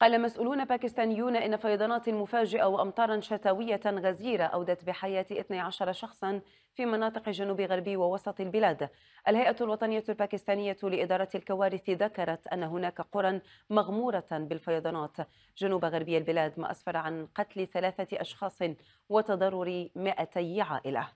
قال مسؤولون باكستانيون إن فيضانات مفاجئة وأمطارا شتوية غزيرة أودت بحياة 12 شخصا في مناطق جنوب غربي ووسط البلاد الهيئة الوطنية الباكستانية لإدارة الكوارث ذكرت أن هناك قرى مغمورة بالفيضانات جنوب غربي البلاد ما أسفر عن قتل ثلاثة أشخاص وتضرر 200 عائلة